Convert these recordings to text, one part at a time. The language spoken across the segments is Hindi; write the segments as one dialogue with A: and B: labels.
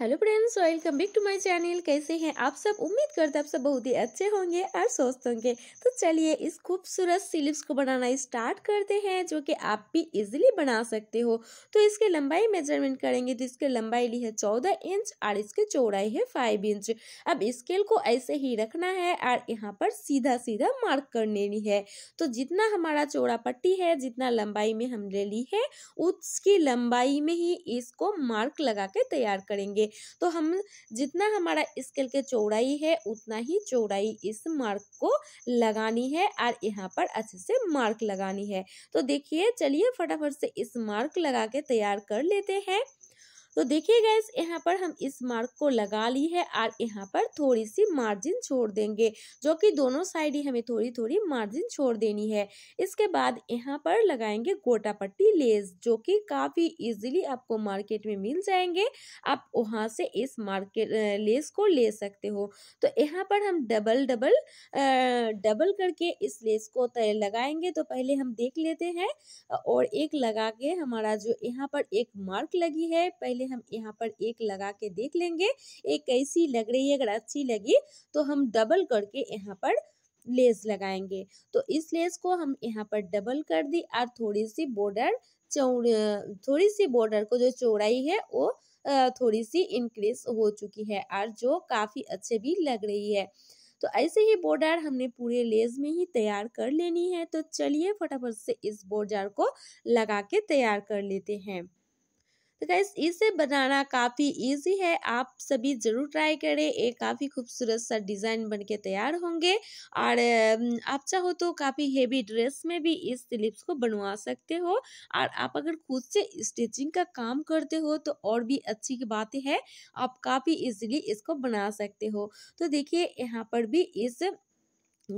A: hello friends welcome back to my channel कैसे हैं आप सब उम्मीद करते हैं आप सब बहुत ही अच्छे होंगे और स्वस्थ होंगे तो चलिए इस खूबसूरत सिलिप्स को बनाना स्टार्ट करते हैं जो कि आप भी इजीली बना सकते हो तो इसके लंबाई मेजरमेंट करेंगे तो इसके लंबाई ली है चौदह इंच और इसके चौड़ाई है फाइव इंच अब स्केल को ऐसे ही रखना है और यहाँ पर सीधा सीधा मार्क कर लेनी है तो जितना हमारा चौड़ा पट्टी है जितना लंबाई में हमने ली है उसकी लंबाई में ही इसको मार्क लगा के तैयार करेंगे तो हम जितना हमारा स्केल के चौड़ाई है उतना ही चौड़ाई इस मार्क को लगानी है और यहाँ पर अच्छे से मार्क लगानी है तो देखिए चलिए फटाफट से इस मार्क लगा के तैयार कर लेते हैं तो देखिए गैस यहाँ पर हम इस मार्क को लगा ली है और यहाँ पर थोड़ी सी मार्जिन छोड़ देंगे जो कि दोनों साइड ही हमें थोड़ी थोड़ी मार्जिन छोड़ देनी है इसके बाद यहाँ पर लगाएंगे गोटा पट्टी लेस जो कि काफ़ी इजीली आपको मार्केट में मिल जाएंगे आप वहाँ से इस मार्केट लेस को ले सकते हो तो यहाँ पर हम डबल डबल डबल करके इस लेस को लगाएंगे तो पहले हम देख लेते हैं और एक लगा के हमारा जो यहाँ पर एक मार्क लगी है पहले पहले हम यहाँ पर एक लगा के देख लेंगे एक कैसी लग रही है अगर अच्छी लगी तो हम डबल करके यहाँ पर लेस लगाएंगे तो इस लेस को हम यहाँ पर डबल कर दी और थोड़ी सी बॉर्डर चौड़ थोड़ी सी बॉर्डर को जो चौड़ाई है वो थोड़ी सी इंक्रीज हो चुकी है और जो काफ़ी अच्छे भी लग रही है तो ऐसे ही बॉर्डर हमने पूरे लेस में ही तैयार कर लेनी है तो चलिए फटाफट से इस बॉर्डर को लगा के तैयार कर लेते हैं तो गैस इसे बनाना काफ़ी इजी है आप सभी ज़रूर ट्राई करें एक काफ़ी खूबसूरत सा डिज़ाइन बन के तैयार होंगे और आप चाहो तो काफ़ी हेवी ड्रेस में भी इस स्लिप्स को बनवा सकते हो और आप अगर खुद से स्टिचिंग का काम करते हो तो और भी अच्छी बात है आप काफ़ी ईजिली इसको बना सकते हो तो देखिए यहाँ पर भी इस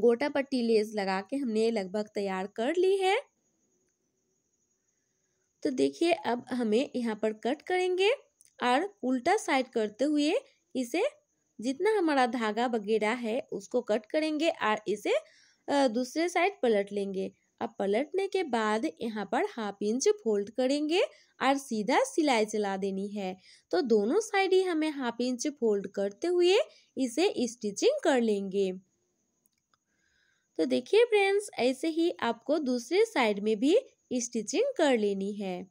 A: गोटा पट्टी लेस लगा के हमने लगभग तैयार कर ली है तो देखिए अब हमें यहाँ पर कट करेंगे और उल्टा साइड करते हुए इसे जितना हमारा धागा वगैरह है उसको कट करेंगे और इसे दूसरे साइड पलट लेंगे अब पलटने के बाद यहाँ पर हाफ इंच फोल्ड करेंगे और सीधा सिलाई चला देनी है तो दोनों साइड ही हमें हाफ इंच फोल्ड करते हुए इसे स्टिचिंग कर लेंगे तो देखिए फ्रेंड्स ऐसे ही आपको दूसरे साइड में भी स्टिचिंग कर लेनी है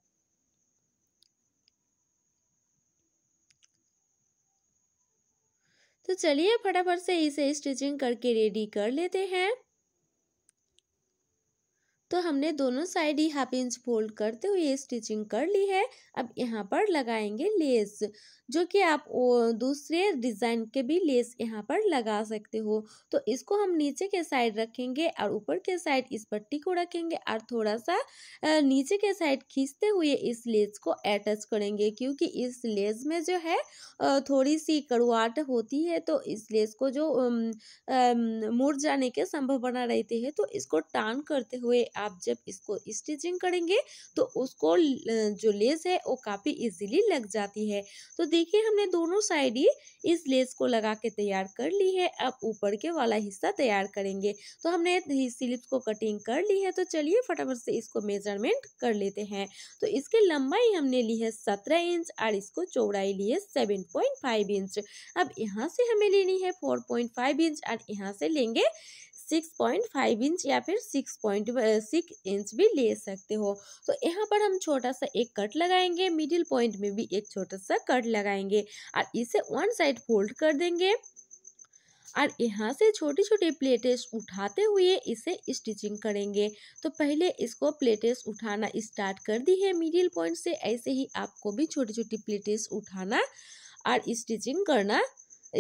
A: तो चलिए फटाफट से इसे स्टिचिंग करके रेडी कर लेते हैं तो हमने दोनों साइड ही हाफ इंच फोल्ड करते हुए स्टिचिंग कर ली है अब यहाँ पर लगाएंगे लेस जो कि आप दूसरे डिज़ाइन के भी लेस यहाँ पर लगा सकते हो तो इसको हम नीचे के साइड रखेंगे और ऊपर के साइड इस पट्टी को रखेंगे और थोड़ा सा नीचे के साइड खींचते हुए इस लेस को अटैच करेंगे क्योंकि इस लेस में जो है थोड़ी सी कड़वाट होती है तो इस लेस को जो मुड़ जाने के संभावना रहती है तो इसको टान करते हुए आप जब इसको स्टिचिंग करेंगे तो उसको जो लेस है वो काफ़ी इजीली लग जाती है तो देखिए हमने दोनों साइड ही इस लेस को लगा के तैयार कर ली है अब ऊपर के वाला हिस्सा तैयार करेंगे तो हमने स्लिप्स को कटिंग कर ली है तो चलिए फटाफट से इसको मेजरमेंट कर लेते हैं तो इसकी लंबाई हमने ली है सत्रह इंच और इसको चौड़ाई ली है सेवन पॉइंट फाइव इंच अब यहाँ से हमें लेनी है फोर पॉइंट फाइव इंच और यहाँ से लेंगे सिक्स पॉइंट फाइव इंच या फिर सिक्स पॉइंट सिक्स इंच भी ले सकते हो तो यहाँ पर हम छोटा सा एक कट लगाएंगे मिडिल पॉइंट में भी एक छोटा सा कट लगाएंगे और इसे वन साइड फोल्ड कर देंगे और यहाँ से छोटी छोटी प्लेटेस उठाते हुए इसे स्टिचिंग करेंगे तो पहले इसको प्लेटेस उठाना स्टार्ट कर दी है मिडिल पॉइंट से ऐसे ही आपको भी छोटी छोटी प्लेटेस उठाना और स्टिचिंग करना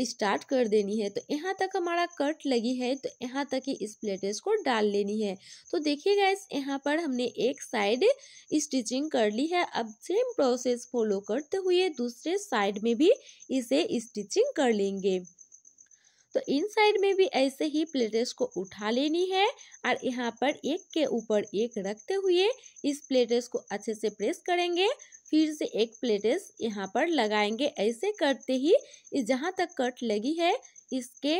A: स्टार्ट कर देनी है तो यहाँ तक हमारा कट लगी है तो यहाँ तक ही इस प्लेटेस को डाल लेनी है तो देखिएगा इस यहाँ पर हमने एक साइड स्टिचिंग कर ली है अब सेम प्रोसेस फॉलो करते हुए दूसरे साइड में भी इसे स्टिचिंग कर लेंगे तो इन साइड में भी ऐसे ही प्लेटेस को उठा लेनी है और यहाँ पर एक के ऊपर एक रखते हुए इस प्लेटेस को अच्छे से प्रेस करेंगे फिर से एक प्लेटेस यहाँ पर लगाएंगे ऐसे करते ही इस जहाँ तक कट लगी है इसके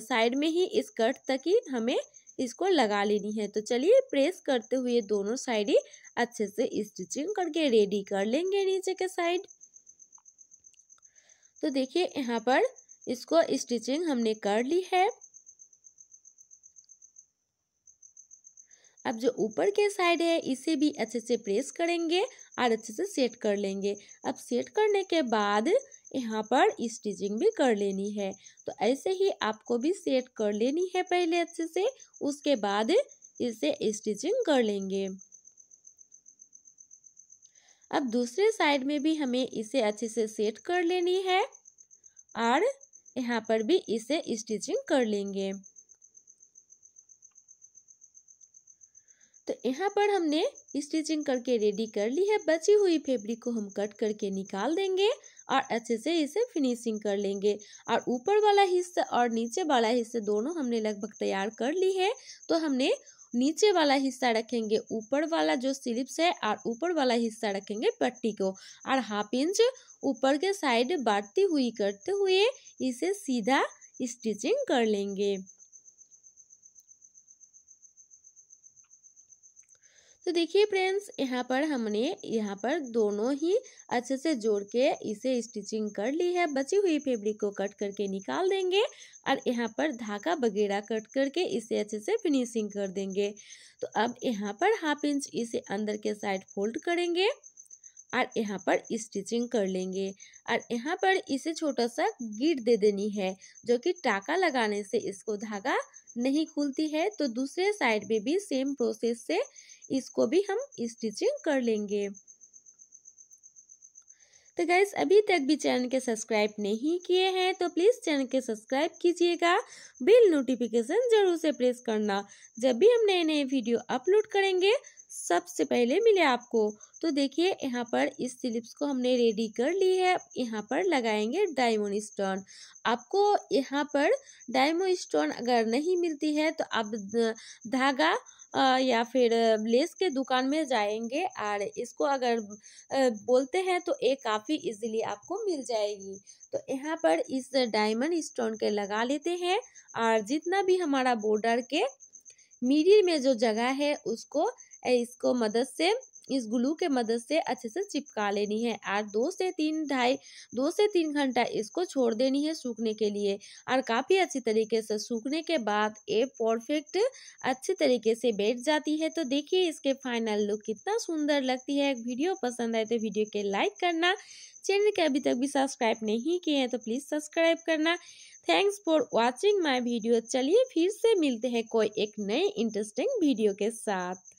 A: साइड में ही इस कट तक ही हमें इसको लगा लेनी है तो चलिए प्रेस करते हुए दोनों साइड ही अच्छे से स्टिचिंग करके रेडी कर लेंगे नीचे के साइड तो देखिए यहाँ पर इसको स्टिचिंग हमने कर ली है अब जो ऊपर के साइड है इसे भी अच्छे से प्रेस करेंगे और अच्छे से सेट कर लेंगे अब सेट करने के बाद यहाँ पर स्टिचिंग भी कर लेनी है तो ऐसे ही आपको भी सेट कर लेनी है पहले अच्छे से उसके बाद इसे स्टिचिंग कर लेंगे अब दूसरे साइड में भी हमें इसे अच्छे से सेट कर लेनी है और यहाँ पर भी इसे स्टिचिंग कर लेंगे यहाँ पर हमने स्टिचिंग करके रेडी कर ली है बची हुई फैब्रिक को हम कट करके निकाल देंगे और अच्छे से इसे फिनिशिंग कर लेंगे और ऊपर वाला हिस्सा और नीचे वाला हिस्सा दोनों हमने लगभग तैयार कर ली है तो हमने नीचे वाला हिस्सा रखेंगे ऊपर वाला जो स्लिप्स है और ऊपर वाला हिस्सा रखेंगे पट्टी को और हाफ इंच ऊपर के साइड बांटती हुई करते हुए इसे सीधा स्टिचिंग कर लेंगे तो देखिए फ्रेंड्स यहाँ पर हमने यहाँ पर दोनों ही अच्छे से जोड़ के इसे स्टिचिंग कर ली है बची हुई फैब्रिक को कट करके निकाल देंगे और यहाँ पर धागा वगैरह कट करके इसे अच्छे से फिनिशिंग कर देंगे तो अब यहाँ पर हाफ इंच इसे अंदर के साइड फोल्ड करेंगे और यहाँ पर स्टिचिंग कर लेंगे और यहाँ पर इसे छोटा सा गिट दे देनी है जो कि टाका लगाने से इसको धागा नहीं खुलती है तो दूसरे साइड में भी सेम प्रोसेस से इसको भी हम स्टिचिंग कर लेंगे तो गाइज अभी तक भी चैनल के सब्सक्राइब नहीं किए हैं तो प्लीज़ चैनल के सब्सक्राइब कीजिएगा बिल नोटिफिकेशन ज़रूर से प्रेस करना जब भी हम नए नए वीडियो अपलोड करेंगे सबसे पहले मिले आपको तो देखिए यहाँ पर इस स्लिप्स को हमने रेडी कर ली है यहाँ पर लगाएंगे डायमंड स्टोन आपको यहाँ पर डायमंड स्टोन अगर नहीं मिलती है तो आप धागा या फिर लेस के दुकान में जाएंगे और इसको अगर बोलते हैं तो ये काफ़ी इजीली आपको मिल जाएगी तो यहाँ पर इस डायमंड स्टोन के लगा लेते हैं और जितना भी हमारा बॉर्डर के मिडिल में जो जगह है उसको इसको मदद से इस ग्लू के मदद से अच्छे से चिपका लेनी है और दो से तीन ढाई दो से तीन घंटा इसको छोड़ देनी है सूखने के लिए और काफ़ी अच्छी तरीके से सूखने के बाद ये परफेक्ट अच्छे तरीके से बैठ जाती है तो देखिए इसके फाइनल लुक कितना सुंदर लगती है वीडियो पसंद आए तो वीडियो के लाइक करना चैनल के अभी तक भी सब्सक्राइब नहीं किए हैं तो प्लीज़ सब्सक्राइब करना thanks for watching my video चलिए फिर से मिलते हैं कोई एक नए इंटरेस्टिंग वीडियो के साथ